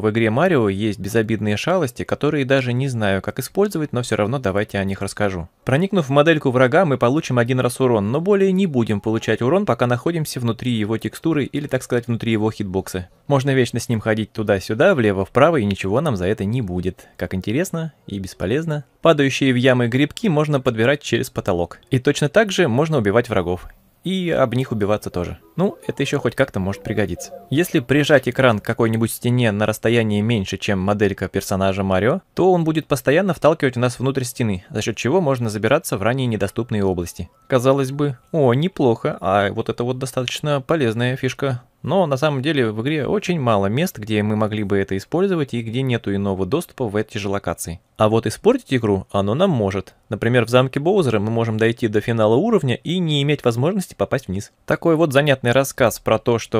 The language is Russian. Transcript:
В игре Марио есть безобидные шалости, которые даже не знаю, как использовать, но все равно давайте о них расскажу. Проникнув в модельку врага, мы получим один раз урон, но более не будем получать урон, пока находимся внутри его текстуры или, так сказать, внутри его хитбокса. Можно вечно с ним ходить туда-сюда, влево-вправо, и ничего нам за это не будет. Как интересно и бесполезно. Падающие в ямы грибки можно подбирать через потолок. И точно так же можно убивать врагов и об них убиваться тоже. Ну, это еще хоть как-то может пригодиться. Если прижать экран к какой-нибудь стене на расстоянии меньше, чем моделька персонажа Марио, то он будет постоянно вталкивать нас внутрь стены, за счет чего можно забираться в ранее недоступные области. Казалось бы, о, неплохо, а вот это вот достаточно полезная фишка но на самом деле в игре очень мало мест, где мы могли бы это использовать и где нету иного доступа в эти же локации. А вот испортить игру оно нам может. Например, в замке Боузера мы можем дойти до финала уровня и не иметь возможности попасть вниз. Такой вот занятный рассказ про то, что